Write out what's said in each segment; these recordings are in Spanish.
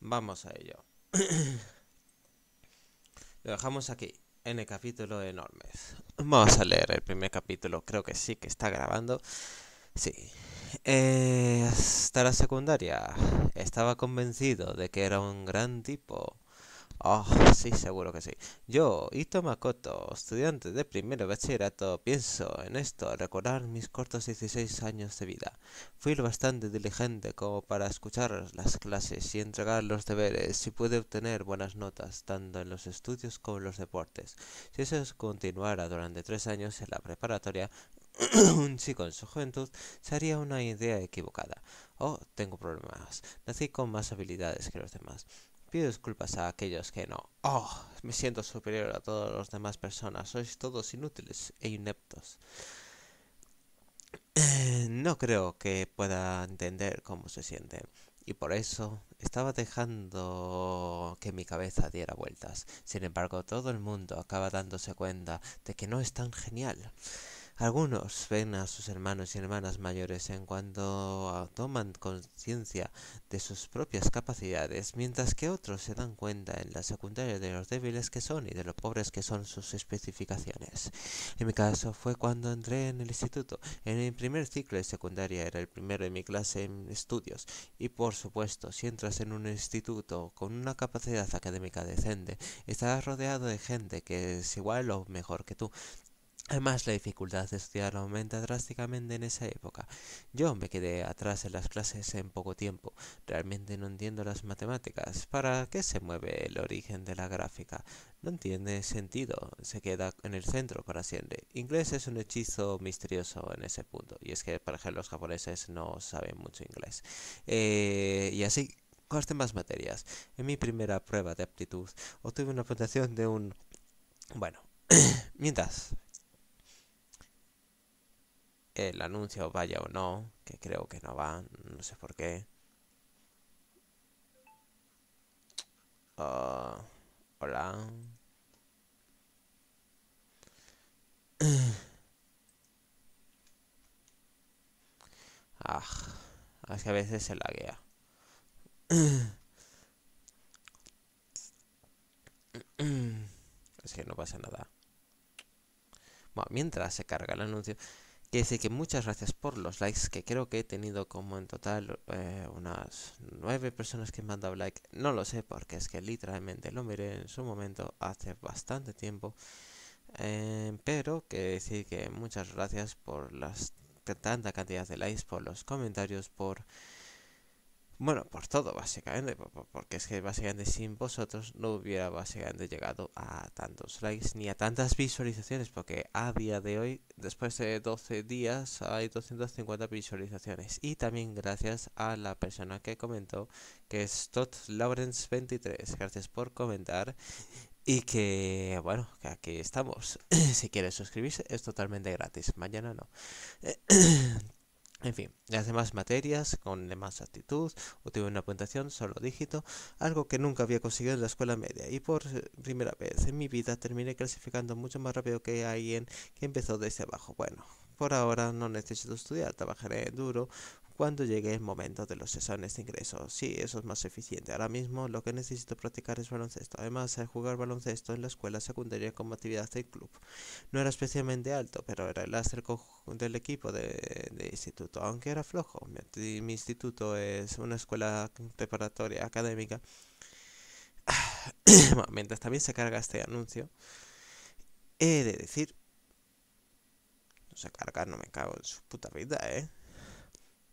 Vamos a ello. Lo dejamos aquí, en el capítulo de enormes. Vamos a leer el primer capítulo, creo que sí, que está grabando. Sí. Eh, hasta la secundaria estaba convencido de que era un gran tipo Oh, sí, seguro que sí. Yo, Ito Makoto, estudiante de primero bachillerato, pienso en esto recordar mis cortos 16 años de vida. Fui bastante diligente como para escuchar las clases y entregar los deberes y pude obtener buenas notas tanto en los estudios como en los deportes. Si eso continuara durante tres años en la preparatoria, un chico en su juventud sería una idea equivocada. Oh, tengo problemas. Nací con más habilidades que los demás. Pido disculpas a aquellos que no. Oh, me siento superior a todas las demás personas. Sois todos inútiles e ineptos. Eh, no creo que pueda entender cómo se siente. Y por eso estaba dejando que mi cabeza diera vueltas. Sin embargo, todo el mundo acaba dándose cuenta de que no es tan genial. Algunos ven a sus hermanos y hermanas mayores en cuanto toman conciencia de sus propias capacidades, mientras que otros se dan cuenta en la secundaria de los débiles que son y de lo pobres que son sus especificaciones. En mi caso fue cuando entré en el instituto. En el primer ciclo de secundaria era el primero de mi clase en estudios y por supuesto, si entras en un instituto con una capacidad académica decente, estarás rodeado de gente que es igual o mejor que tú. Además, la dificultad de estudiar aumenta drásticamente en esa época. Yo me quedé atrás en las clases en poco tiempo. Realmente no entiendo las matemáticas. ¿Para qué se mueve el origen de la gráfica? No entiende sentido. Se queda en el centro para siempre. Inglés es un hechizo misterioso en ese punto. Y es que, por ejemplo, los japoneses no saben mucho inglés. Eh, y así coste más materias. En mi primera prueba de aptitud obtuve una puntuación de un... Bueno, mientras el anuncio vaya o no, que creo que no va, no sé por qué. Ah, hola. Ah, que a veces se laguea. es que no pasa nada. Bueno, mientras se carga el anuncio, que decir que muchas gracias por los likes, que creo que he tenido como en total eh, unas nueve personas que me han dado like. No lo sé porque es que literalmente lo miré en su momento hace bastante tiempo. Eh, pero que decir que muchas gracias por las tanta cantidad de likes, por los comentarios, por bueno, por todo, básicamente, porque es que básicamente sin vosotros no hubiera básicamente llegado a tantos likes ni a tantas visualizaciones, porque a día de hoy, después de 12 días, hay 250 visualizaciones. Y también gracias a la persona que comentó, que es Todd Lawrence23. Gracias por comentar. Y que, bueno, que aquí estamos. si quieres suscribirse, es totalmente gratis. Mañana no. En fin, las demás materias, con demás actitud, obtuve una puntuación solo dígito, algo que nunca había conseguido en la escuela media, y por eh, primera vez en mi vida terminé clasificando mucho más rápido que alguien que empezó desde abajo. Bueno, por ahora no necesito estudiar, trabajaré duro cuando llegue el momento de los sesiones de ingreso. Sí, eso es más eficiente. Ahora mismo lo que necesito practicar es baloncesto. Además, al jugar baloncesto en la escuela secundaria como actividad del club. No era especialmente alto, pero era el láser del equipo de, instituto, aunque era flojo. Mi, mi instituto es una escuela preparatoria académica. Mientras también se carga este anuncio, he de decir... No se carga, no me cago en su puta vida, ¿eh?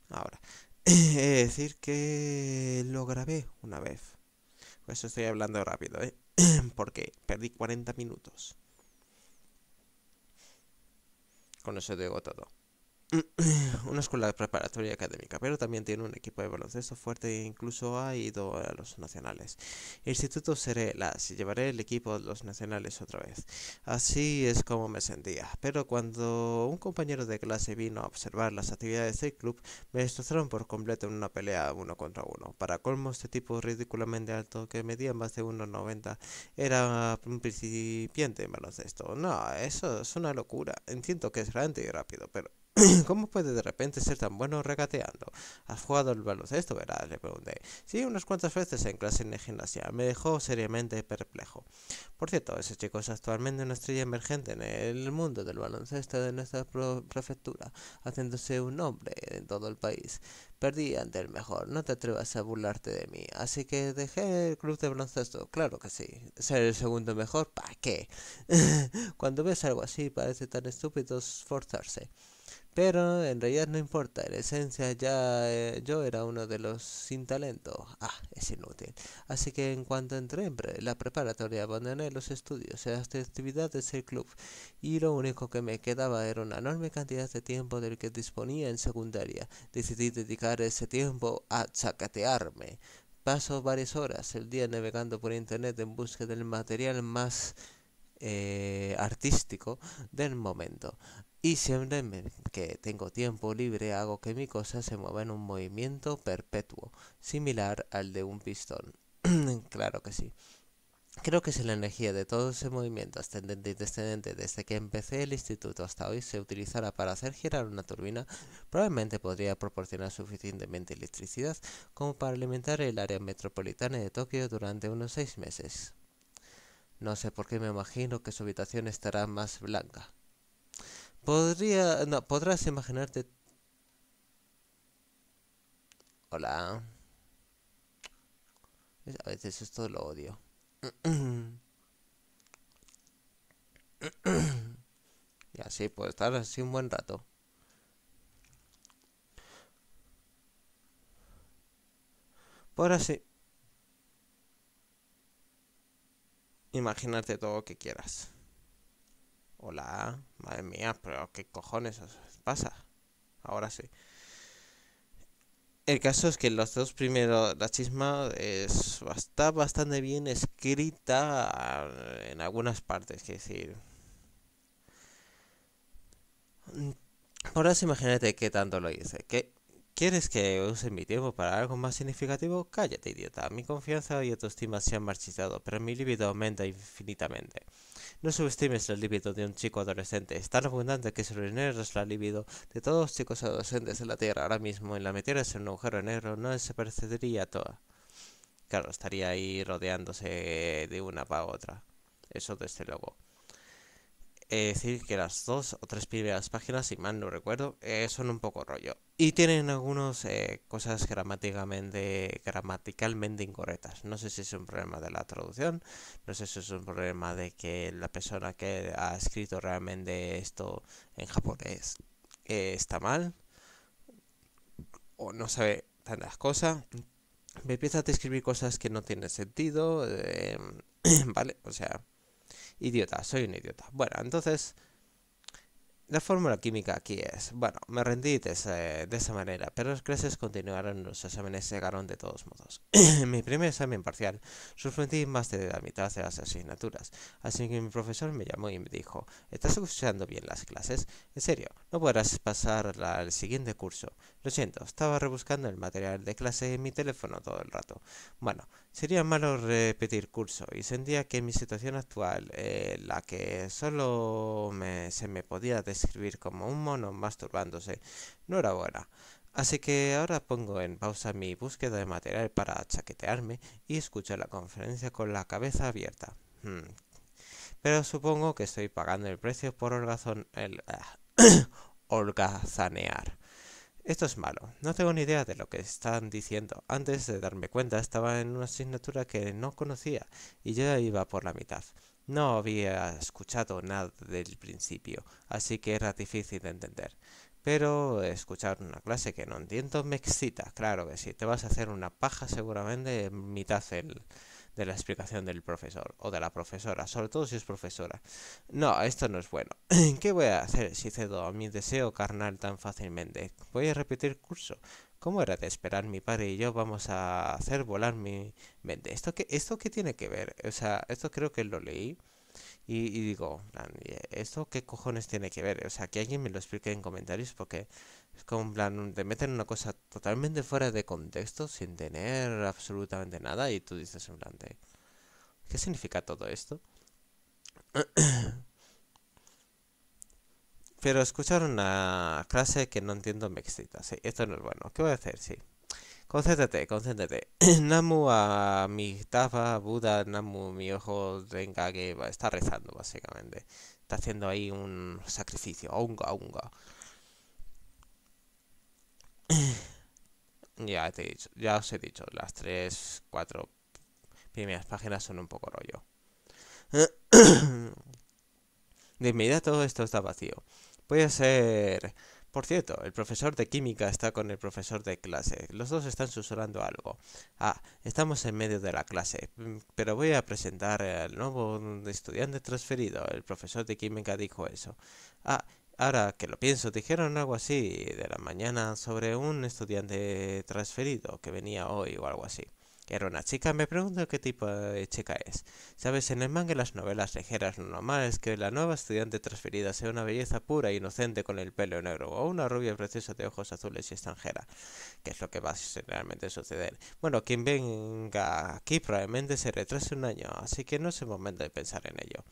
ahora. es decir, que lo grabé una vez. Por eso estoy hablando rápido, ¿eh? Porque perdí 40 minutos. Con eso digo todo. una escuela preparatoria académica, pero también tiene un equipo de baloncesto fuerte e incluso ha ido a los nacionales. Instituto seré las y llevaré el equipo a los nacionales otra vez. Así es como me sentía. Pero cuando un compañero de clase vino a observar las actividades del club, me destrozaron por completo en una pelea uno contra uno. Para colmo, este tipo ridículamente alto que medía más de 1,90 era un principiante en baloncesto. No, eso es una locura. Entiendo que es grande y rápido, pero ¿Cómo puede de repente ser tan bueno regateando? ¿Has jugado al baloncesto, verás? Le pregunté. Sí, unas cuantas veces en clase en gimnasia. Me dejó seriamente perplejo. Por cierto, ese chico es actualmente una estrella emergente en el mundo del baloncesto de nuestra prefectura, haciéndose un hombre en todo el país. Perdí ante el mejor, no te atrevas a burlarte de mí. Así que dejé el club de baloncesto, claro que sí. Ser el segundo mejor, ¿para qué? Cuando ves algo así, parece tan estúpido esforzarse. Pero en realidad no importa, en esencia ya eh, yo era uno de los sin talento. Ah, es inútil. Así que en cuanto entré en la preparatoria abandoné los estudios y eh, las actividades del club y lo único que me quedaba era una enorme cantidad de tiempo del que disponía en secundaria. Decidí dedicar ese tiempo a chacatearme. Paso varias horas el día navegando por internet en busca del material más eh, artístico del momento y siempre que tengo tiempo libre hago que mi cosa se mueva en un movimiento perpetuo, similar al de un pistón. claro que sí. Creo que si la energía de todo ese movimiento ascendente y descendente desde que empecé el instituto hasta hoy se utilizara para hacer girar una turbina, probablemente podría proporcionar suficientemente electricidad como para alimentar el área metropolitana de Tokio durante unos seis meses. No sé por qué me imagino que su habitación estará más blanca. Podría, no, podrás imaginarte... Hola. A veces esto lo odio. y así puedo estar así un buen rato. Por así. Imaginarte todo lo que quieras. Hola, madre mía, pero ¿qué cojones pasa? Ahora sí. El caso es que los dos primeros, la chisma es, está bastante bien escrita en algunas partes, que decir. Mm, ahora sí, imagínate qué tanto lo hice, que ¿Quieres que use mi tiempo para algo más significativo? Cállate, idiota. Mi confianza y autoestima se han marchitado, pero mi libido aumenta infinitamente. No subestimes el libido de un chico adolescente. Es tan abundante que si es la libido de todos los chicos adolescentes de la Tierra ahora mismo y la metieras en un agujero negro, no desaparecería toda. Claro, estaría ahí rodeándose de una para otra. Eso desde luego. Eh, decir que las dos o tres primeras páginas, si mal no recuerdo, eh, son un poco rollo. Y tienen algunas eh, cosas gramáticamente, gramaticalmente incorrectas. No sé si es un problema de la traducción, no sé si es un problema de que la persona que ha escrito realmente esto en japonés está mal o no sabe tantas cosas. Me empieza a describir cosas que no tienen sentido, ¿vale? O sea, Idiota, soy un idiota. Bueno, entonces, la fórmula química aquí es, bueno, me rendí de, esa manera, pero las clases continuaron, los exámenes llegaron de todos modos. en mi primer examen parcial, suspendí más de la mitad de las asignaturas, así que mi profesor me llamó y me dijo, ¿estás escuchando bien las clases? En serio, no podrás pasar al siguiente curso. Lo siento, estaba rebuscando el material de clase en mi teléfono todo el rato. Bueno, Sería malo repetir curso y sentía que mi situación actual, eh, la que solo se me podía describir como un mono masturbándose, no era buena. Así que ahora pongo en pausa mi búsqueda de material para chaquetearme y escucho la conferencia con la cabeza abierta. Hmm. Pero supongo que estoy pagando el precio por holgazón, el, ah, holgazanear. Esto es malo. No tengo ni idea de lo que están diciendo. Antes de darme cuenta estaba en una asignatura que no conocía y ya iba por la mitad. No había escuchado nada del principio, así que era difícil de entender. Pero escuchar una clase que no entiendo me excita, claro que sí. Te vas a hacer una paja seguramente en mitad del, de la explicación del profesor o de la profesora, sobre todo si es profesora. No, esto no es bueno. ¿Qué voy a hacer si cedo a mi deseo carnal tan fácilmente? Voy a repetir curso. ¿Cómo era de esperar? Mi padre y yo vamos a hacer volar mi mente. ¿Esto qué, esto qué tiene que ver? O sea, esto creo que lo leí y, digo, oh, ¿esto qué cojones tiene que ver? O sea, que alguien me lo explique en comentarios porque es como en plan, te meten una cosa totalmente fuera de contexto sin tener absolutamente nada y tú dices en plan ¿qué significa todo esto? Pero escuchar una clase que no entiendo me excita. Sí, esto no es bueno. ¿Qué voy a hacer? Sí. Concéntrate, concéntrate. Namu a mi Buda, Namu, mi ojo, venga, que está rezando, básicamente. Está haciendo ahí un sacrificio. Aunga, aunga. ya he dicho, ya os he dicho, las tres, cuatro primeras páginas son un poco rollo. De inmediato esto está vacío. Puede ser por cierto, el profesor de química está con el profesor de clase. Los dos están susurrando algo. Ah, estamos en medio de la clase, mm, pero voy a presentar al nuevo estudiante transferido. El profesor de química dijo eso. Ah, ahora que lo pienso, dijeron algo así de la mañana sobre un estudiante transferido que venía hoy o algo así. Era una chica, me pregunto qué tipo de chica es. Sabes, en el manga y las novelas ligeras no normal es que la nueva estudiante transferida sea una belleza pura e inocente con el pelo negro o una rubia preciosa de ojos azules y extranjera, que es lo que va a realmente suceder. Bueno, quien venga aquí probablemente se retrase un año, así que no es el momento de pensar en ello.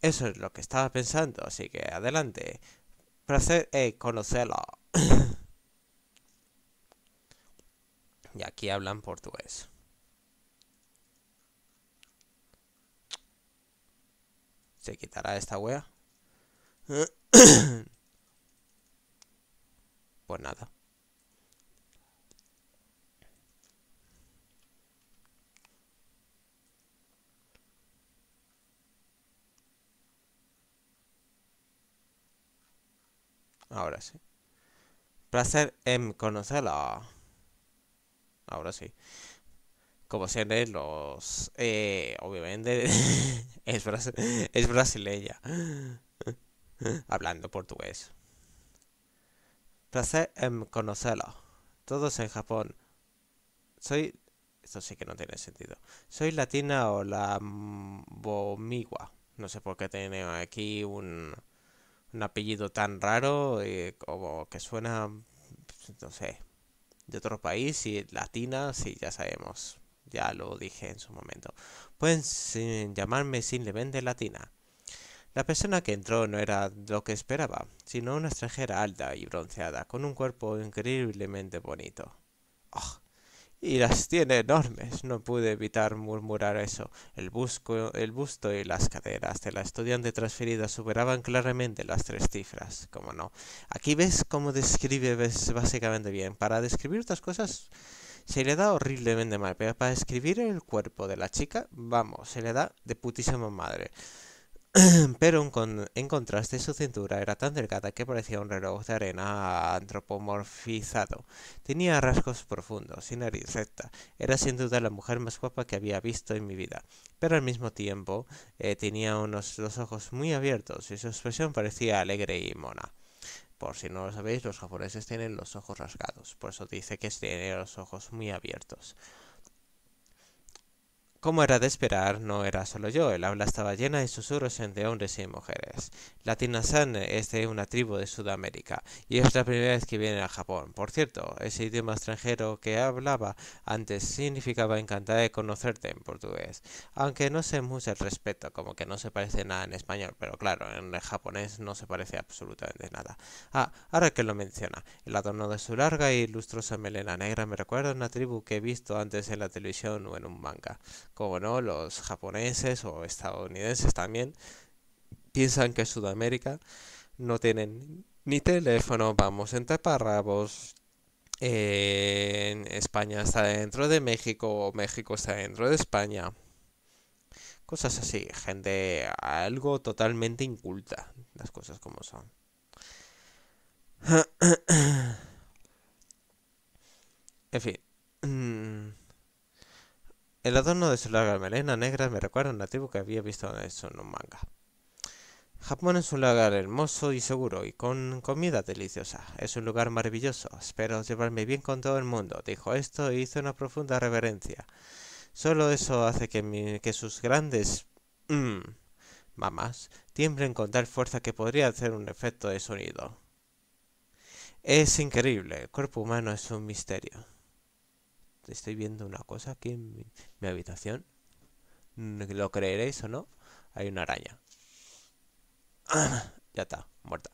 Eso es lo que estaba pensando, así que adelante. Placer eh, conocerlo. Y aquí hablan portugués. ¿Se quitará esta wea? pues nada. Ahora sí. Placer en conocerla ahora sí. Como se los. Eh, obviamente. es, es brasileña. Hablando portugués. Placer en conocerlo. Todos en Japón. Soy. Esto sí que no tiene sentido. Soy latina o la bomigua. No sé por qué tiene aquí un, un apellido tan raro y eh, como que suena. No sé de otro país, si latina, si ya sabemos. Ya lo dije en su momento. Pueden sin, llamarme simplemente latina. La persona que entró no era lo que esperaba, sino una extranjera alta y bronceada, con un cuerpo increíblemente bonito. ¡Ah! y las tiene enormes. No pude evitar murmurar eso. El, busco, el busto y las caderas de la estudiante transferida superaban claramente las tres cifras, como no. Aquí ves cómo describe ves básicamente bien. Para describir otras cosas se le da horriblemente mal, pero para describir el cuerpo de la chica, vamos, se le da de putísima madre. Pero en, contraste su cintura era tan delgada que parecía un reloj de arena antropomorfizado. Tenía rasgos profundos sin nariz recta. Era sin duda la mujer más guapa que había visto en mi vida. Pero al mismo tiempo eh, tenía unos, los ojos muy abiertos y su expresión parecía alegre y mona. Por si no lo sabéis, los japoneses tienen los ojos rasgados, por eso dice que tiene los ojos muy abiertos. Como era de esperar, no era solo yo, el habla estaba llena de susurros entre hombres y mujeres. Latina-san es de una tribu de Sudamérica, y es la primera vez que viene a Japón. Por cierto, ese idioma extranjero que hablaba antes significaba encantada de conocerte en portugués, aunque no sé mucho al respecto, como que no se parece nada en español, pero claro, en japonés no se parece absolutamente nada. Ah, ahora que lo menciona, el adorno de su larga y lustrosa melena negra me recuerda a una tribu que he visto antes en la televisión o en un manga como no, los japoneses o estadounidenses también piensan que Sudamérica no tienen ni teléfono, vamos entre taparrabos, España está dentro de México, o México está dentro de España. Cosas así, gente, algo totalmente inculta, las cosas como son. En fin. Mm, el adorno de su larga melena negra me recuerda a un nativo que había visto eso en un manga. Japón es un lugar hermoso y seguro y con comida deliciosa. Es un lugar maravilloso. Espero llevarme bien con todo el mundo. Dijo esto e hizo una profunda reverencia. Solo eso hace que, mi, que sus grandes mamas mamás tiemblen con tal fuerza que podría hacer un efecto de sonido. Es increíble. El cuerpo humano es un misterio estoy viendo una cosa aquí en mi, habitación. Mm, Lo creeréis o no, hay una araña. ya está, muerta.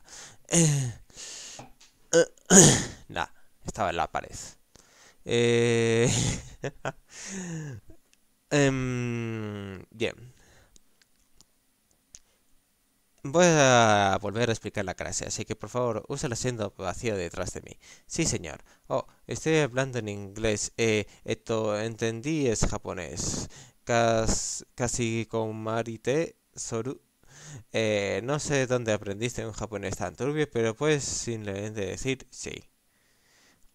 Nada, estaba en la pared. Eh, em, bien, Voy a volver a explicar la clase, así que por favor, usa el asiento vacío detrás de mí. Sí, señor. Oh, estoy hablando en inglés. Eh, esto entendí es japonés. casi con marite soru. Eh, no sé dónde aprendiste un japonés tan turbio, pero pues, simplemente decir sí.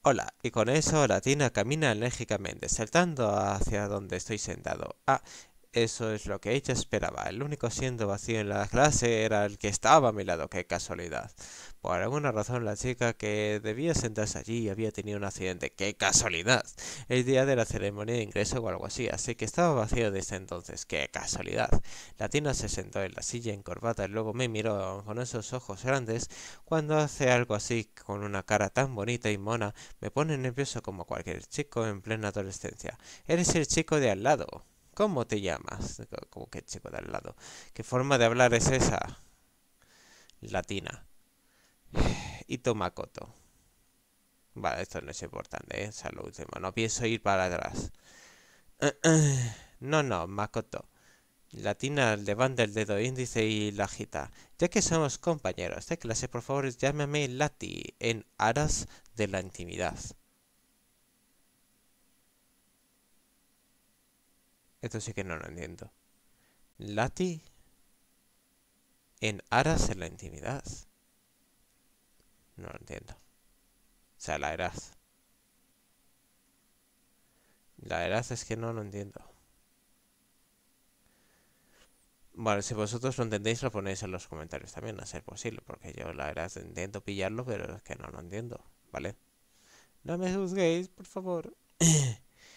Hola, y con eso la tina camina enérgicamente, saltando hacia donde estoy sentado. Ah, eso es lo que ella esperaba. El único asiento vacío en la clase era el que estaba a mi lado. ¡Qué casualidad! Por alguna razón la chica que debía sentarse allí había tenido un accidente. ¡Qué casualidad! El día de la ceremonia de ingreso o algo así, así que estaba vacío desde entonces. ¡Qué casualidad! La tina se sentó en la silla en corbata y luego me miró con esos ojos grandes. Cuando hace algo así, con una cara tan bonita y mona, me pone nervioso como cualquier chico en plena adolescencia. Eres el chico de al lado. ¿Cómo te llamas? Como que chico de al lado. ¿Qué forma de hablar es esa? Latina. Y Makoto. Vale, esto no es importante, ¿eh? O lo último. No pienso ir para atrás. No, no, Makoto. Latina levanta el dedo índice y la agita. Ya que somos compañeros de clase, por favor llámame Lati en aras de la intimidad. Esto sí que no lo entiendo. Lati en aras en la intimidad. No lo entiendo. O sea, la eras. La eras es que no lo entiendo. Bueno, si vosotros lo entendéis, lo ponéis en los comentarios también, a ser posible, porque yo la Eras intento pillarlo, pero es que no lo entiendo, ¿vale? No me juzguéis, por favor.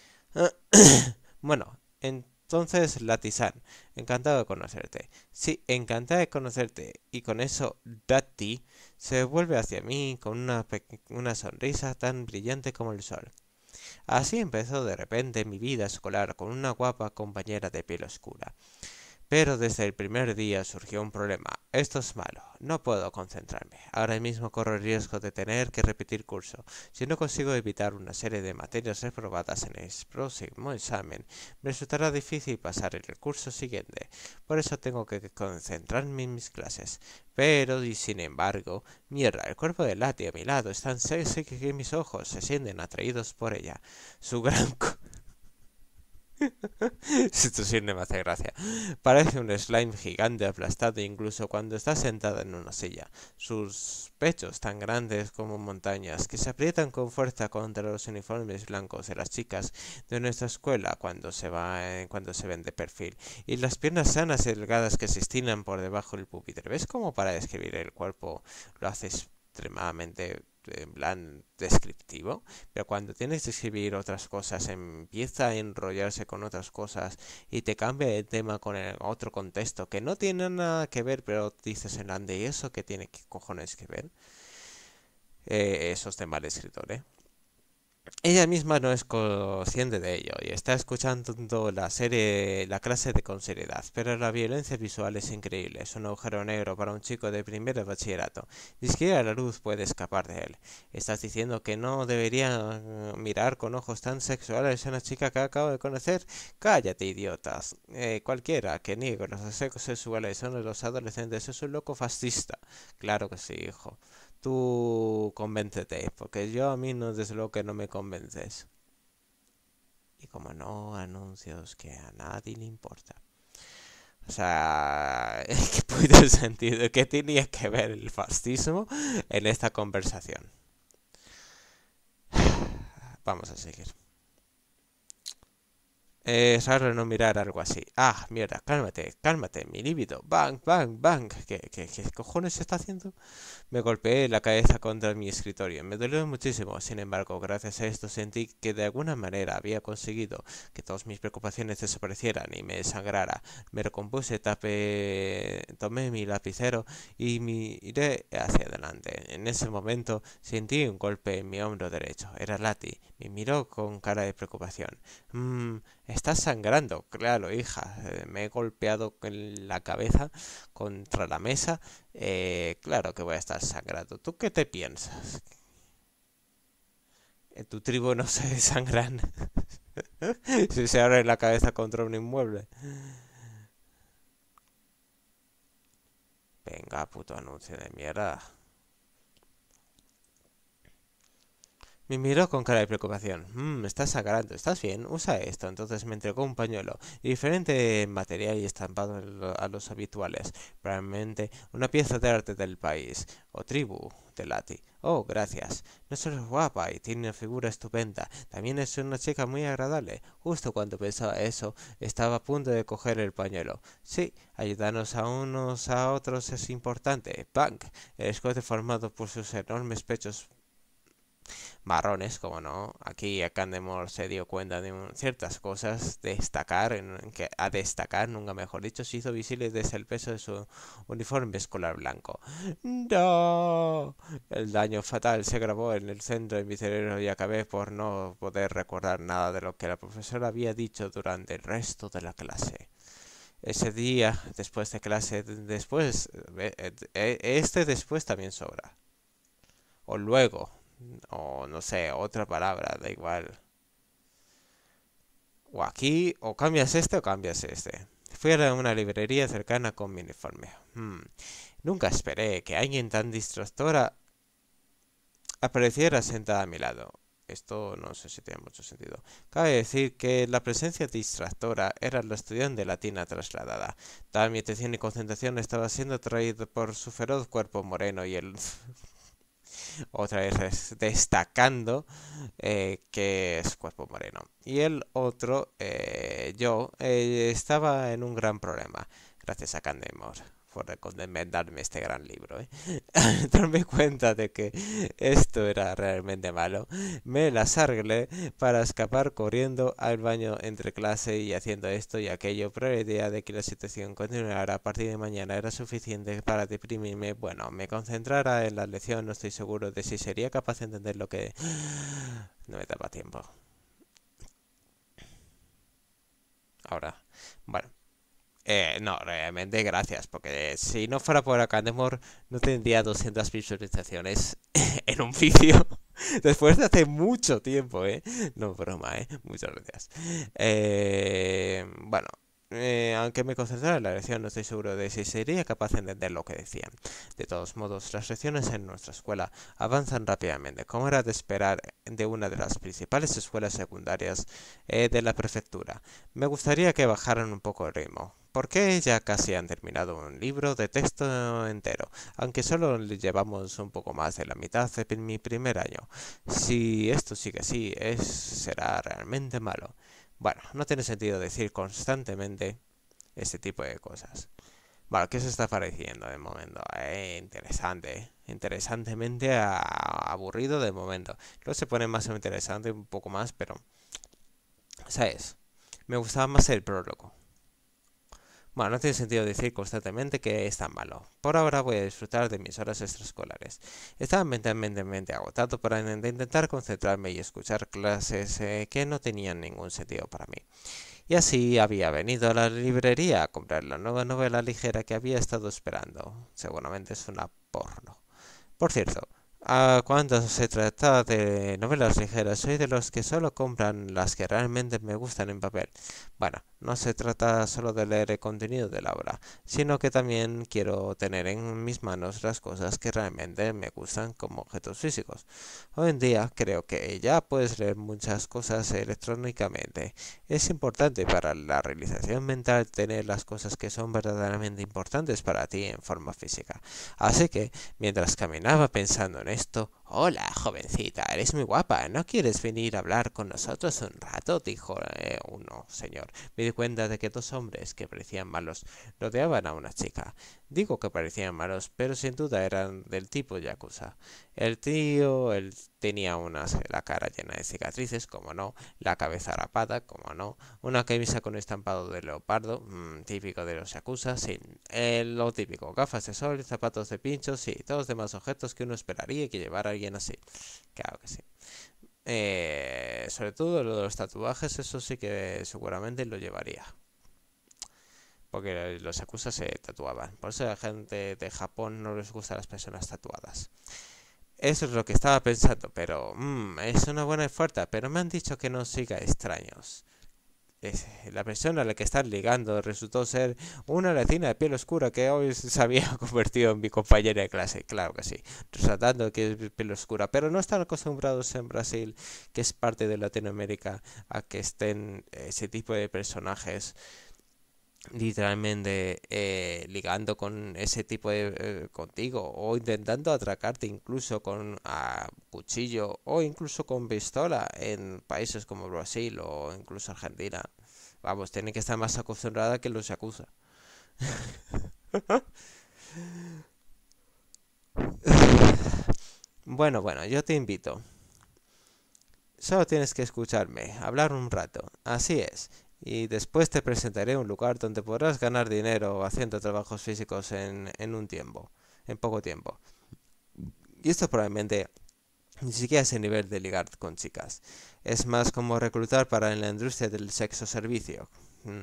bueno, entonces, Latizan, encantado de conocerte. Sí, encantado de conocerte. Y con eso, Dati se vuelve hacia mí con una, una sonrisa tan brillante como el sol. Así empezó de repente mi vida escolar con una guapa compañera de piel oscura. Pero desde el primer día surgió un problema. Esto es malo. No puedo concentrarme. Ahora mismo corro el riesgo de tener que repetir curso. Si no consigo evitar una serie de materias reprobadas en el próximo examen, me resultará difícil pasar el curso siguiente. Por eso tengo que concentrarme en mis clases. Pero, y sin embargo, mierda, el cuerpo de Lati a mi lado es tan sexy que mis ojos se sienten atraídos por ella. Su gran... Esto sí no me hace gracia. Parece un slime gigante aplastado incluso cuando está sentada en una silla. Sus pechos tan grandes como montañas que se aprietan con fuerza contra los uniformes blancos de las chicas de nuestra escuela cuando se, va, eh, cuando se ven de perfil. Y las piernas sanas y delgadas que se estilan por debajo del pupitre. ¿Ves cómo para describir el cuerpo lo haces extremadamente en plan descriptivo, pero cuando tienes que escribir otras cosas, empieza a enrollarse con otras cosas y te cambia de tema con el otro contexto que no tiene nada que ver, pero dices en ande y eso que tiene que cojones que ver. Eh, eso es de escritor, ¿eh? ella misma no es consciente de ello y está escuchando la serie, la clase de con seriedad, pero la violencia visual es increíble, es un agujero negro para un chico de primer bachillerato, ni siquiera la luz puede escapar de él. Estás diciendo que no debería eh, mirar con ojos tan sexuales a una chica que acabo de conocer? Cállate, idiotas. Eh, cualquiera que niegue los sexos sexuales son los adolescentes es un loco fascista. Claro que sí, hijo tú convéncete, porque yo a mí no, desde luego que no me convences. Y como no, anuncios que a nadie le importa. O sea, ¿qué puede sentido? ¿Qué tenía que ver el fascismo en esta conversación? Vamos a seguir. Eh, raro no mirar algo así. Ah, mierda, cálmate, cálmate, mi líbido. Bang, bang, bang. ¿Qué, qué, qué cojones se está haciendo? Me golpeé la cabeza contra mi escritorio. Me dolió muchísimo. Sin embargo, gracias a esto sentí que de alguna manera había conseguido que todas mis preocupaciones desaparecieran y me desangrara. Me recompuse, tapé, tomé mi lapicero y miré hacia adelante. En ese momento sentí un golpe en mi hombro derecho. Era Lati. Me miró con cara de preocupación. Mmm. Estás sangrando, claro, hija. Eh, me he golpeado en la cabeza contra la mesa. Eh, claro que voy a estar sangrando. ¿Tú qué te piensas? En tu tribu no se sangran. si se abre la cabeza contra un inmueble. Venga, puto anuncio de mierda. Me miró con cara de preocupación. Mmm, estás agarrando, ¿estás bien? Usa esto. Entonces me entregó un pañuelo, diferente en material y estampado a los habituales. Probablemente una pieza de arte del país, o tribu, de Lati. Oh, gracias. No solo es guapa y tiene una figura estupenda, también es una chica muy agradable. Justo cuando pensaba eso, estaba a punto de coger el pañuelo. Sí, ayudarnos a unos a otros es importante. Punk, el escote formado por sus enormes pechos marrones, como no. Aquí Mor se dio cuenta de ciertas cosas destacar, en, que, a destacar, nunca mejor dicho, se hizo visible desde el peso de su uniforme escolar blanco. ¡No! El daño fatal se grabó en el centro de mi cerebro y acabé por no poder recordar nada de lo que la profesora había dicho durante el resto de la clase ese día después de clase, después, eh, e, este después también sobra. O luego, o no sé, otra palabra, da igual. O aquí, o cambias este o cambias este. Fui a una librería cercana con mi uniforme. Hmm. Nunca esperé que alguien tan distractora apareciera sentada a mi lado. Esto no sé si tiene mucho sentido. Cabe decir que la presencia distractora era la estudiante latina trasladada. Toda mi atención y concentración estaba siendo atraída por su feroz cuerpo moreno y el otra vez destacando eh, que es Cuerpo Moreno. Y el otro, eh, yo, eh, estaba en un gran problema, gracias a Candemore por recomendarme este gran libro. ¿eh? darme cuenta de que esto era realmente malo, me las arreglé para escapar corriendo al baño entre clase y haciendo esto y aquello, pero la idea de que la situación continuara a partir de mañana era suficiente para deprimirme. Bueno, me concentrara en la lección, no estoy seguro de si sería capaz de entender lo que... No me daba tiempo. Ahora, bueno. Eh, no, realmente gracias, porque si no fuera por Academor no tendría 200 visualizaciones en un vídeo. Después de hace mucho tiempo, ¿eh? No, broma, ¿eh? Muchas gracias. Eh, bueno, eh, aunque me concentrara en la lección, no estoy seguro de si sería capaz de entender lo que decían. De todos modos, las lecciones en nuestra escuela avanzan rápidamente, como era de esperar de una de las principales escuelas secundarias eh, de la prefectura. Me gustaría que bajaran un poco el ritmo, porque ya casi han terminado un libro de texto entero, aunque solo llevamos un poco más de la mitad de mi primer año. Si esto sigue así, será realmente malo. Bueno, no tiene sentido decir constantemente este tipo de cosas. Bueno, ¿qué se está pareciendo de momento? Eh, interesante. Interesantemente aburrido de momento. Luego se pone más interesante un poco más, pero... ¿Sabes? Me gustaba más el prólogo. Bueno, no tiene sentido decir constantemente que es tan malo. Por ahora voy a disfrutar de mis horas extraescolares. Estaba mentalmente agotado para intentar concentrarme y escuchar clases eh, que no tenían ningún sentido para mí. Y así había venido a la librería a comprar la nueva novela ligera que había estado esperando. Seguramente es una porno. Por cierto, a cuando se trata de novelas ligeras, soy de los que solo compran las que realmente me gustan en papel. Bueno, no se trata solo de leer el contenido de la obra, sino que también quiero tener en mis manos las cosas que realmente me gustan como objetos físicos. Hoy en día creo que ya puedes leer muchas cosas electrónicamente. Es importante para la realización mental tener las cosas que son verdaderamente importantes para ti en forma física. Así que, mientras caminaba pensando en esto Hola, jovencita, eres muy guapa. ¿No quieres venir a hablar con nosotros un rato? Dijo eh, uno, señor. Me di cuenta de que dos hombres que parecían malos rodeaban a una chica. Digo que parecían malos, pero sin duda eran del tipo yakuza. El tío, él tenía una, la cara llena de cicatrices, como no, la cabeza rapada, como no, una camisa con estampado de leopardo, mm, típico de los yakuza, sin eh, lo típico, gafas de sol, zapatos de pinchos, y todos los demás objetos que uno esperaría que llevara Claro que sí. Eh, sobre todo lo de los tatuajes, eso sí que seguramente lo llevaría. Porque los acusas se tatuaban. Por eso la gente de Japón no les gustan las personas tatuadas. Eso es lo que estaba pensando, pero mm, es una buena oferta. Pero me han dicho que no siga extraños la persona a la que están ligando resultó ser una latina de piel oscura que hoy se había convertido en mi compañera de clase, claro que sí, resaltando que es piel oscura, pero no están acostumbrados en Brasil, que es parte de Latinoamérica, a que estén eh, ese tipo de personajes literalmente eh, ligando con ese tipo de eh, contigo o intentando atracarte incluso con cuchillo o incluso con pistola en países como Brasil o incluso Argentina vamos tiene que estar más acostumbrada que los acusa bueno bueno yo te invito solo tienes que escucharme hablar un rato así es y después te presentaré un lugar donde podrás ganar dinero haciendo trabajos físicos en, un tiempo, en poco tiempo. Y esto probablemente ni siquiera es el nivel de ligar con chicas. Es más como reclutar para la industria del sexo servicio. Mm,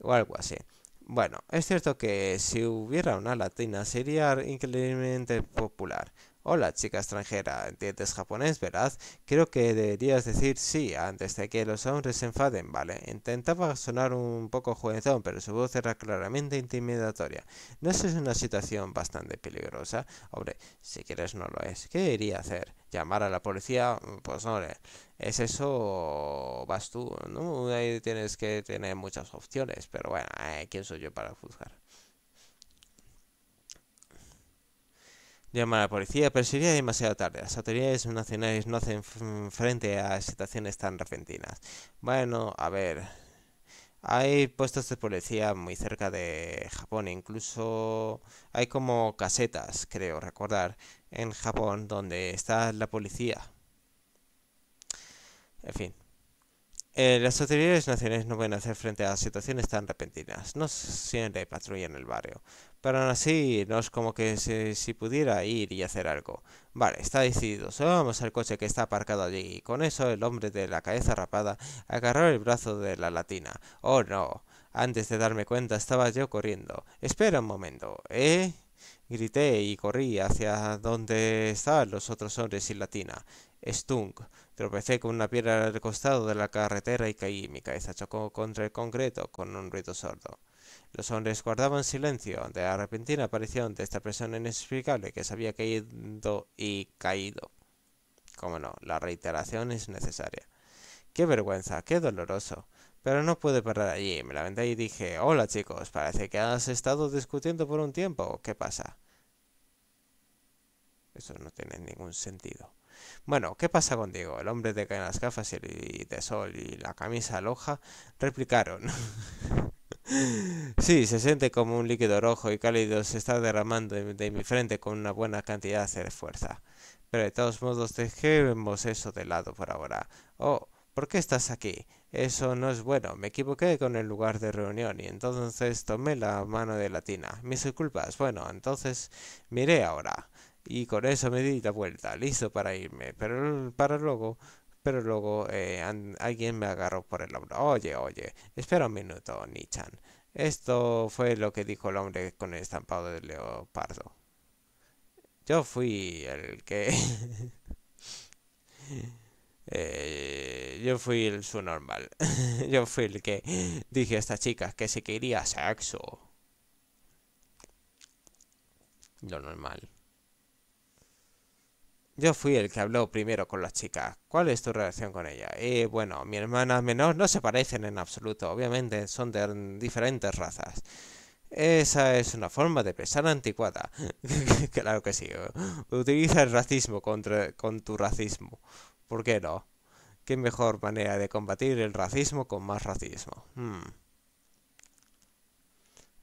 o algo así. Bueno, es cierto que si hubiera una latina sería increíblemente popular, Hola, chica extranjera, ¿entiendes japonés, verdad? Creo que deberías decir sí antes de que los hombres se enfaden, ¿vale? Intentaba sonar un poco juguetón, pero su voz era claramente intimidatoria. ¿No es una situación bastante peligrosa? Hombre, si quieres no lo es. ¿Qué debería hacer? ¿Llamar a la policía? Pues no, es eso, vas tú, ¿no? Ahí tienes que tener muchas opciones, pero bueno, eh, ¿quién soy yo para juzgar? llamar a la policía, pero sería demasiado tarde. Las autoridades nacionales no hacen frente a situaciones tan repentinas. Bueno, a ver. Hay puestos de policía muy cerca de Japón, incluso hay como casetas, creo recordar, en Japón donde está la policía. En fin. Eh, las autoridades naciones no pueden hacer frente a situaciones tan repentinas. No siempre hay patrulla en el barrio. Pero aún así, no es como que si, pudiera ir y hacer algo. Vale, está decidido. Solo vamos al coche que está aparcado allí. Y con eso, el hombre de la cabeza rapada agarró el brazo de la latina. Oh no. Antes de darme cuenta, estaba yo corriendo. Espera un momento, ¿eh? Grité y corrí hacia donde estaban los otros hombres y latina. Stung. Tropecé con una piedra al costado de la carretera y caí. Mi cabeza chocó contra el concreto con un ruido sordo. Los hombres guardaban silencio ante la repentina aparición de esta persona inexplicable que se había caído y caído. Cómo no, la reiteración es necesaria. Qué vergüenza, qué doloroso. Pero no pude parar allí, me levanté y dije, hola chicos, parece que has estado discutiendo por un tiempo, ¿qué pasa? Eso no tiene ningún sentido. Bueno, ¿qué pasa contigo? El hombre de las gafas y de sol y la camisa aloja replicaron. sí, se siente como un líquido rojo y cálido se está derramando de mi frente con una buena cantidad de fuerza. Pero de todos modos dejemos eso de lado por ahora. Oh, ¿Por qué estás aquí? Eso no es bueno, me equivoqué con el lugar de reunión y entonces tomé la mano de Latina. Mis disculpas, bueno, entonces miré ahora. Y con eso me di la vuelta, listo para irme, pero para luego pero luego eh, alguien me agarró por el hombro. Oye, oye, espera un minuto, Nichan. Esto fue lo que dijo el hombre con el estampado de leopardo. Yo fui el que... Eh, yo fui el su normal. yo fui el que dije a estas chicas que se quería sexo. Lo normal. Yo fui el que habló primero con las chicas. ¿Cuál es tu relación con ella? Eh, bueno, mi hermana menor no se parecen en absoluto. Obviamente son de diferentes razas. Esa es una forma de pensar anticuada. claro que sí. ¿eh? Utiliza el racismo contra, con tu racismo. ¿Por qué no? ¿Qué mejor manera de combatir el racismo con más racismo? Hmm.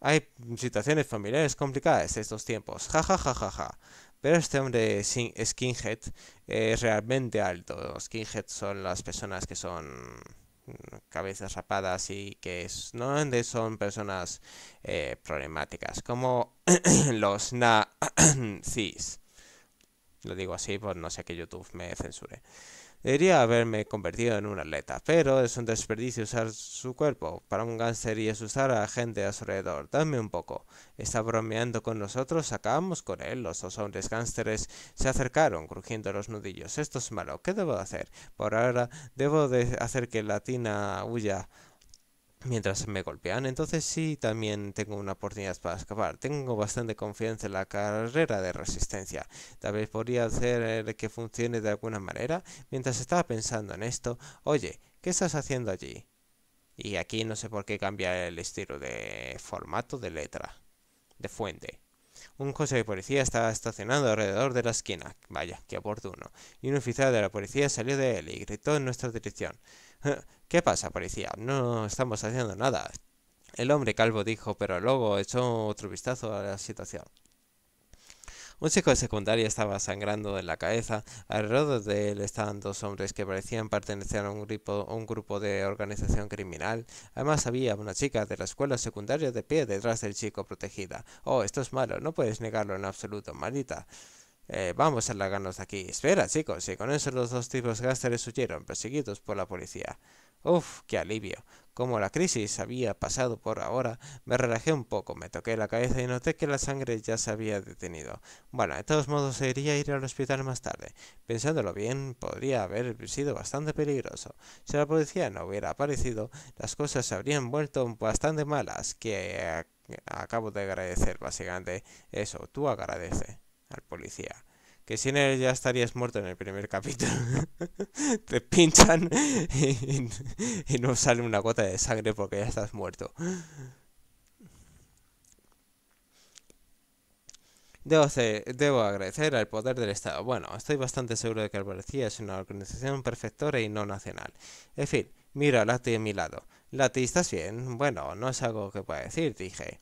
Hay situaciones familiares complicadas estos tiempos. Ja, ja, ja, ja, ja. Pero este hombre skinhead es realmente alto. Los Skinhead son las personas que son mm, cabezas rapadas y que es, son personas eh, problemáticas, como los nazis. Lo digo así por pues no sé que YouTube me censure. Debería haberme convertido en un atleta, pero es un desperdicio usar su cuerpo para un gánster y asustar a la gente a su alrededor. Dame un poco. Está bromeando con nosotros, acabamos con él. Los dos hombres gánsteres se acercaron, crujiendo los nudillos. Esto es malo. ¿Qué debo hacer? Por ahora, debo de hacer que la tina huya mientras me golpean. Entonces sí, también tengo una oportunidad para escapar. Tengo bastante confianza en la carrera de resistencia. Tal vez podría hacer eh, que funcione de alguna manera. Mientras estaba pensando en esto, oye, ¿qué estás haciendo allí? Y aquí no sé por qué cambia el estilo de formato de letra, de fuente. Un coche de policía estaba estacionado alrededor de la esquina. Vaya, qué oportuno. Y un oficial de la policía salió de él y gritó en nuestra dirección. ¿Qué pasa, policía? No estamos haciendo nada. El hombre calvo dijo, pero luego echó otro vistazo a la situación. Un chico de secundaria estaba sangrando en la cabeza. Alrededor de él estaban dos hombres que parecían pertenecer a un grupo, un grupo de organización criminal. Además había una chica de la escuela secundaria de pie detrás del chico protegida. Oh, esto es malo, no puedes negarlo en absoluto, maldita. Eh, vamos a largarnos de aquí. Espera, chicos. Y con eso los dos tipos gásteres huyeron, perseguidos por la policía. Uf, qué alivio. Como la crisis había pasado por ahora, me relajé un poco, me toqué la cabeza y noté que la sangre ya se había detenido. Bueno, de todos modos a ir al hospital más tarde. Pensándolo bien, podría haber sido bastante peligroso. Si la policía no hubiera aparecido, las cosas se habrían vuelto bastante malas, que acabo de agradecer básicamente eso, tú agradece al policía que sin él ya estarías muerto en el primer capítulo. Te pinchan y, no sale una gota de sangre porque ya estás muerto. Debo, debo agradecer al poder del Estado. Bueno, estoy bastante seguro de que el es una organización perfectora y no nacional. En fin, mira, Lati a mi lado. Lati, ¿estás bien? Bueno, no es algo que pueda decir, dije.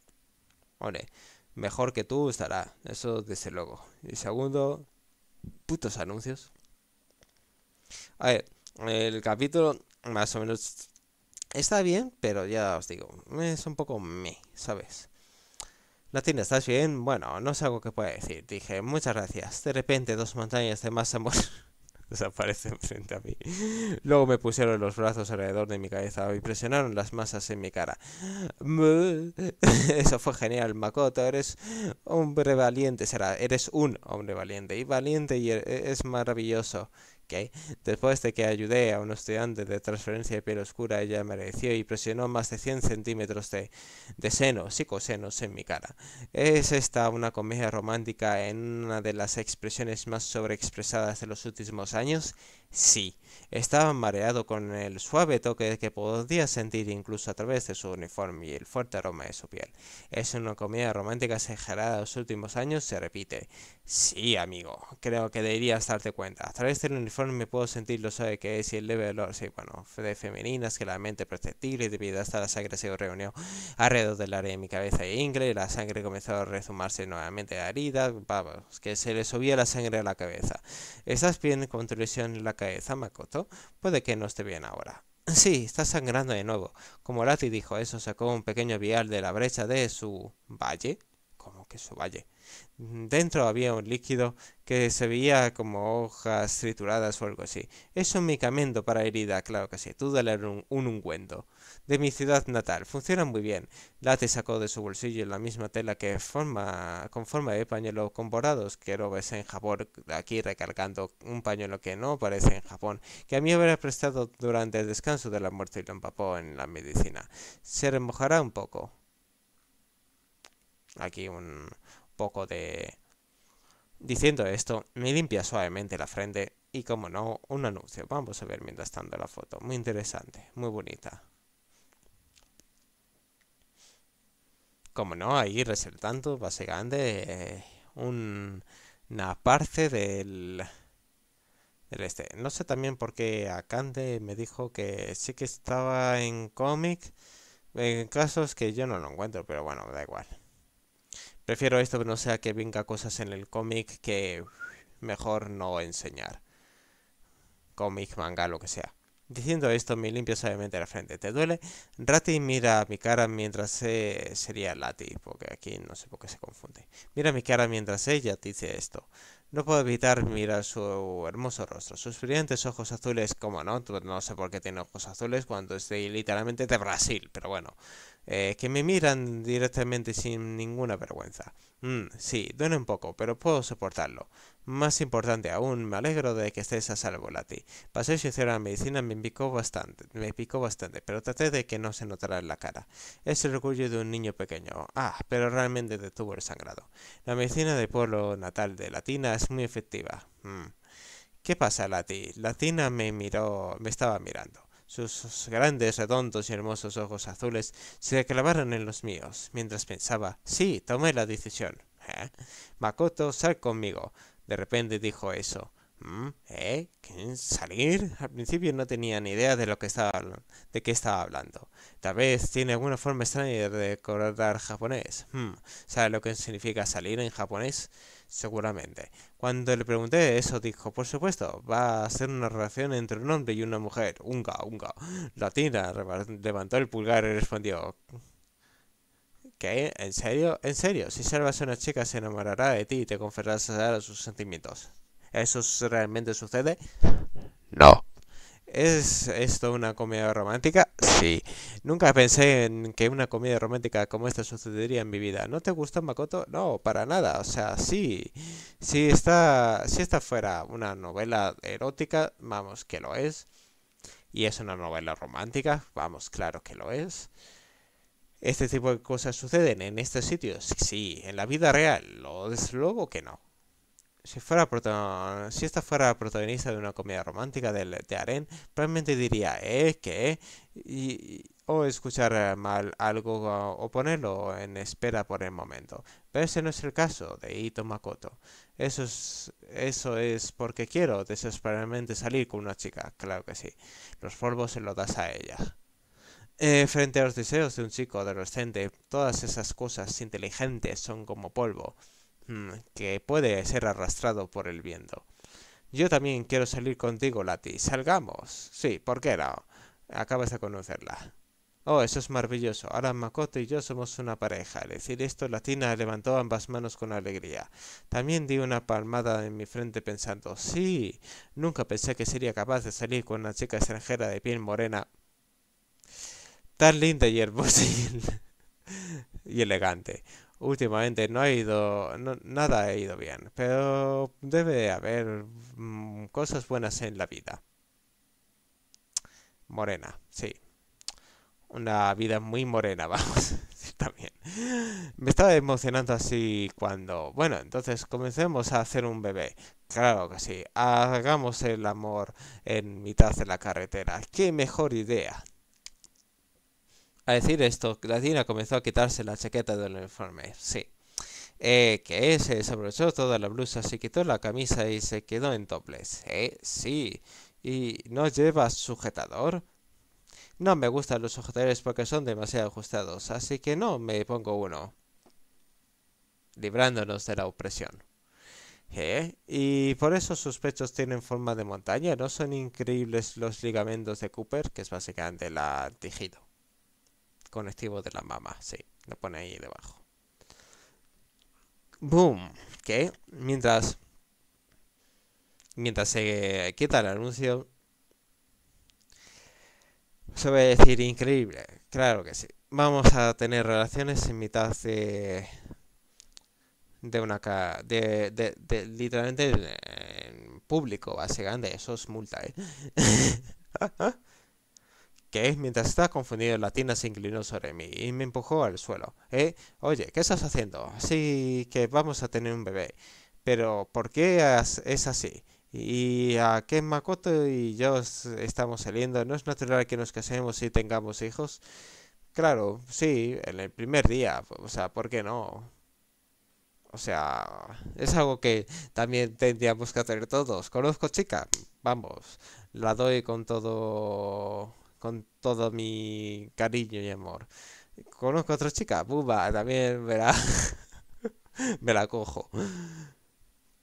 Hombre, mejor que tú estará, eso desde luego. Y segundo, putos anuncios. A ver, el capítulo más o menos está bien, pero ya os digo, es un poco me, ¿sabes? Latina, ¿estás bien? Bueno, no sé algo que pueda decir. Dije, muchas gracias. De repente, dos montañas de más amor. desaparecen frente a mí. Luego me pusieron los brazos alrededor de mi cabeza y presionaron las masas en mi cara. Eso fue genial, Makoto. Eres hombre valiente, será. Eres un hombre valiente. Y valiente y e-, e-, es maravilloso. Después de que ayudé a un estudiante de transferencia de piel oscura, ella me y presionó más de 100 centímetros de, de senos y cosenos en mi cara. Es esta una comedia romántica en una de las expresiones más sobreexpresadas de los últimos años Sí, estaba mareado con el suave toque que podía sentir incluso a través de su uniforme y el fuerte aroma de su piel. Es una comida romántica exagerada de los últimos años, se repite. Sí, amigo, creo que deberías darte cuenta. A través del uniforme puedo sentir lo suave que es y el leve olor, sí, bueno, de femeninas que la mente perceptible y debido hasta la sangre se reunió alrededor del área de mi cabeza e ingle, la sangre comenzó a rezumarse nuevamente a heridas, vamos, que se le subía la sangre a la cabeza. Estás bien con en la cabeza de puede que no esté bien ahora. Sí, está sangrando de nuevo. Como Lati dijo eso, sacó un pequeño vial de la brecha de su valle. ¿Cómo que su valle? Mm, dentro había un líquido que se veía como hojas trituradas o algo así. Es un medicamento para herida, claro que sí. Tú dale un, un ungüento de mi ciudad natal. Funciona muy bien. Late sacó de su bolsillo la misma tela que forma, con forma de pañuelo con borados. que lo ves en Japón, aquí recargando un pañuelo que no aparece en Japón, que a mí habrá prestado durante el descanso de la muerte y lo empapó en la medicina. Se remojará un poco. Aquí un poco de... Diciendo esto, me limpia suavemente la frente y, como no, un anuncio. Vamos a ver mientras tanto la foto. Muy interesante, muy bonita. como no, ahí resaltando básicamente eh, una parte del, este. No sé también por qué Akande me dijo que sí que estaba en cómic, en casos que yo no lo encuentro, pero bueno, da igual. Prefiero esto que no sea que venga cosas en el cómic que mejor no enseñar. Cómic, manga, lo que sea. Diciendo esto, me limpio suavemente la frente. ¿Te duele? Rati mira mi cara mientras se eh, sería Lati, porque aquí no sé por qué se confunde. Mira mi cara mientras ella dice esto. No puedo evitar mirar su hermoso rostro, sus brillantes ojos azules, como no, no sé por qué tiene ojos azules cuando estoy literalmente de Brasil, pero bueno. Eh, que me miran directamente sin ninguna vergüenza. Mm, sí, duele un poco, pero puedo soportarlo. Más importante aún, me alegro de que estés a salvo, Lati. Pasé su sincero, la medicina me picó bastante, me picó bastante, pero traté de que no se notara en la cara. Es el orgullo de un niño pequeño. Ah, pero realmente detuvo el sangrado. La medicina de pueblo natal de Latina es muy efectiva. Mm. ¿Qué pasa, Lati? Latina me miró, me estaba mirando. Sus grandes, redondos y hermosos ojos azules se clavaron en los míos, mientras pensaba, sí, tomé la decisión. ¿Eh? Makoto, sal conmigo. De repente dijo eso. ¿Mm? ¿Eh? ¿Salir? Al principio no tenía ni idea de lo que estaba de qué estaba hablando. Tal vez tiene alguna forma extraña de recordar japonés. ¿Mm? ¿Sabe lo que significa salir en japonés? seguramente. Cuando le pregunté eso, dijo, por supuesto, va a ser una relación entre un hombre y una mujer, unga, unga. Latina levantó el pulgar y respondió, ¿qué? ¿En serio? ¿En serio? Si salvas a una chica, se enamorará de ti y te confesará sus sentimientos. ¿Eso realmente sucede? No. ¿Es esto una comedia romántica? Sí. Nunca pensé en que una comedia romántica como esta sucedería en mi vida. ¿No te gusta Makoto? No, para nada. O sea, sí. Si esta, si esta fuera una novela erótica, vamos, que lo es. Y es una novela romántica, vamos, claro que lo es. Este tipo de cosas suceden en este sitio? sí. En la vida real, lo desde luego que no si, fuera si esta fuera protagonista de una comedia romántica de, de Aren, probablemente diría, ¿eh? que o escuchar eh, mal algo o ponerlo en espera por el momento. Pero ese no es el caso de Ito Makoto. Eso es, eso es porque quiero desesperadamente salir con una chica, claro que sí. Los polvos se los das a ella. Eh, frente a los deseos de un chico adolescente, todas esas cosas inteligentes son como polvo. Mm, que puede ser arrastrado por el viento. Yo también quiero salir contigo, Lati. Salgamos. Sí, ¿por qué no? Acabas de conocerla. Oh, eso es maravilloso. Ahora Makoto y yo somos una pareja. Al decir esto, Latina levantó ambas manos con alegría. También di una palmada en mi frente pensando, sí, nunca pensé que sería capaz de salir con una chica extranjera de piel morena. Tan linda y hermosa y elegante últimamente no ha ido, nada ha ido bien, pero debe haber mm, cosas buenas en la vida. Morena, sí. Una vida muy morena, vamos, también. Me estaba emocionando así cuando... Bueno, entonces comencemos a hacer un bebé. Claro que sí. Hagamos el amor en mitad de la carretera. ¡Qué mejor idea! A decir esto, Latina comenzó a quitarse la chaqueta del uniforme. Sí. Eh, que se desabrochó toda la blusa, se quitó la camisa y se quedó en dobles. Eh, sí. ¿Y no lleva sujetador? No me gustan los sujetadores porque son demasiado ajustados, así que no me pongo uno. Librándonos de la opresión. ¿Eh? Y por eso sus pechos tienen forma de montaña, ¿no son increíbles los ligamentos de Cooper, que es básicamente la tejido? conectivo de la mama. si, lo pone ahí debajo. Boom. Que mientras. Mientras se quita el anuncio. Se va a decir increíble. Claro que sí. Vamos a tener relaciones en mitad de. De una. de, de, literalmente en público, básicamente. Eso es multa, ¿eh? que mientras estaba confundido la tina se inclinó sobre mí y me empujó al suelo. ¿Eh? Oye, ¿qué estás haciendo? así que vamos a tener un bebé. Pero ¿por qué es así? Y a qué Makoto y yo estamos saliendo, ¿no es natural que nos casemos y tengamos hijos? Claro, sí, en el primer día, o sea, ¿por qué no? O sea, es algo que también tendríamos que hacer todos. Conozco chica, vamos, la doy con todo con todo mi cariño y amor. Conozco a otra chica, buba, también me la, me la cojo.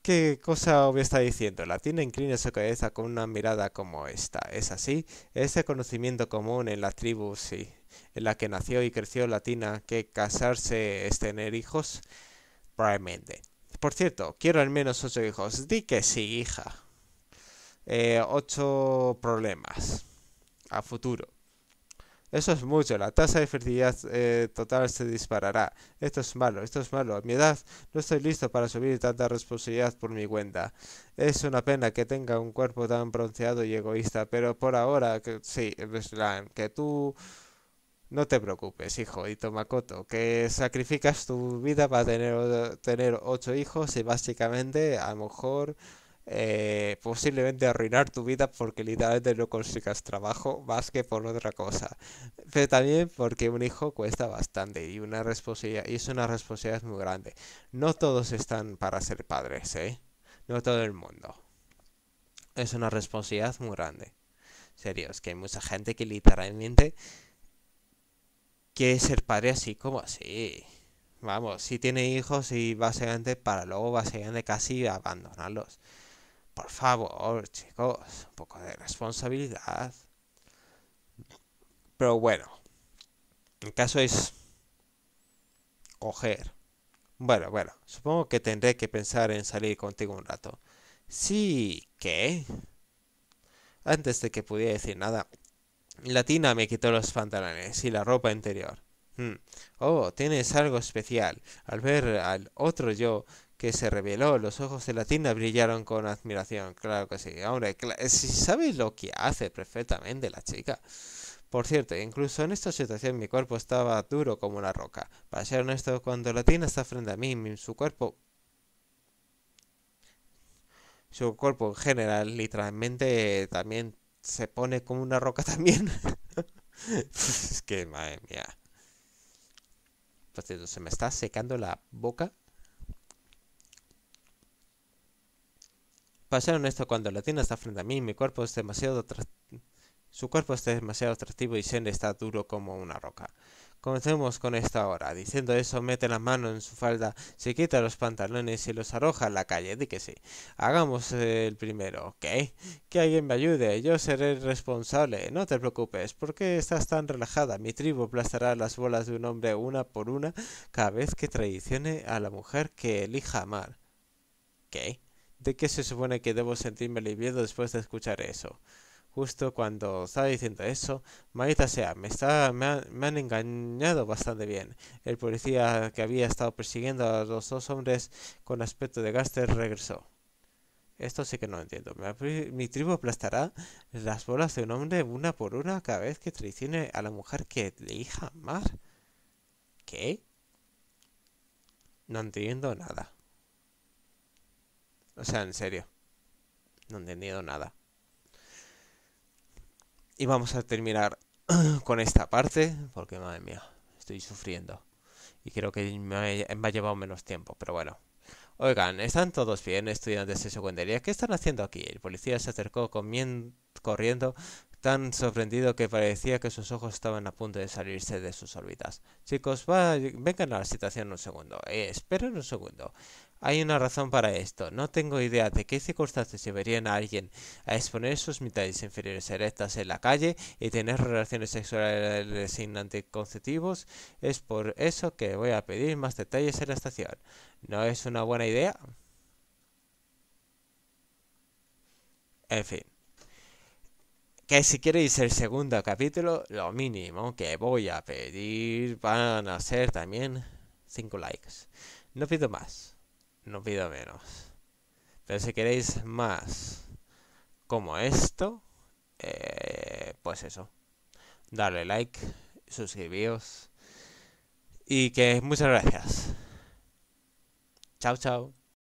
¿Qué cosa me está diciendo? La tina inclina su cabeza con una mirada como esta. ¿Es así? Ese conocimiento común en la tribu, sí, en la que nació y creció Latina, que casarse es tener hijos, probablemente. Por cierto, quiero al menos ocho hijos. Di que sí, hija. Eh, ocho problemas a futuro. Eso es mucho, la tasa de fertilidad eh, total se disparará. Esto es malo, esto es malo. A mi edad no estoy listo para subir tanta responsabilidad por mi cuenta. Es una pena que tenga un cuerpo tan bronceado y egoísta, pero por ahora, que, sí, que tú no te preocupes, hijo, y Tomakoto, que sacrificas tu vida para tener, tener ocho hijos y básicamente a lo mejor eh, posiblemente arruinar tu vida porque literalmente no consigas trabajo más que por otra cosa. Pero también porque un hijo cuesta bastante y, una responsabilidad, y es una responsabilidad muy grande. No todos están para ser padres, ¿eh? No todo el mundo. Es una responsabilidad muy grande. serios que hay mucha gente que literalmente quiere ser padre así como así vamos, si tiene hijos y básicamente para luego básicamente casi abandonarlos. Por favor, chicos, un poco de responsabilidad. Pero bueno, el caso es coger. Bueno, bueno, supongo que tendré que pensar en salir contigo un rato. Sí, ¿qué? Antes de que pudiera decir nada, Latina me quitó los pantalones y la ropa interior. Hmm. Oh, tienes algo especial. Al ver al otro yo que se reveló. Los ojos de Latina brillaron con admiración. Claro que sí. Hombre, si sabes lo que hace perfectamente la chica. Por cierto, incluso en esta situación mi cuerpo estaba duro como una roca. Para ser honesto, cuando Latina está frente a mí, su cuerpo... Su cuerpo en general, literalmente, también se pone como una roca también. es que, madre mía. se me está secando la boca Pasaron esto cuando la tienda está frente a mí, mi cuerpo es demasiado su cuerpo está demasiado atractivo y Shen está duro como una roca. Comencemos con esto ahora. Diciendo eso, mete la mano en su falda, se quita los pantalones y los arroja a la calle. Di que sí. Hagamos el primero, ¿ok? Que alguien me ayude. Yo seré el responsable. No te preocupes. ¿Por qué estás tan relajada? Mi tribu aplastará las bolas de un hombre una por una cada vez que traicione a la mujer que elija amar. ¿Ok? ¿De qué se supone que debo sentirme aliviado después de escuchar eso? Justo cuando estaba diciendo eso, maldita sea, me, está, me, han engañado bastante bien. El policía que había estado persiguiendo a los dos hombres con aspecto de gaster regresó. Esto sí que no entiendo. Mi tribu aplastará las bolas de un hombre una por una cada vez que traicione a la mujer que le hija amar. ¿Qué? No entiendo nada. O sea, en serio. No he entendido nada. Y vamos a terminar con esta parte, porque madre mía, estoy sufriendo. Y creo que me ha, llevado menos tiempo, pero bueno. Oigan, ¿están todos bien, estudiantes de secundaria? ¿Qué están haciendo aquí? El policía se acercó corriendo, tan sorprendido que parecía que sus ojos estaban a punto de salirse de sus órbitas. Chicos, vengan a la situación un segundo. Eh, esperen un segundo. Hay una razón para esto. No tengo idea de qué circunstancias llevarían a alguien a exponer sus mitades inferiores erectas en la calle y tener relaciones sexuales sin anticonceptivos. Es por eso que voy a pedir más detalles en la estación. ¿No es una buena idea? En fin que si queréis el segundo capítulo, lo mínimo que voy a pedir van a ser también 5 likes. No pido más no pido menos. Pero si queréis más como esto, eh, pues eso. Darle like, suscribíos. Y que muchas gracias. Chao, chao.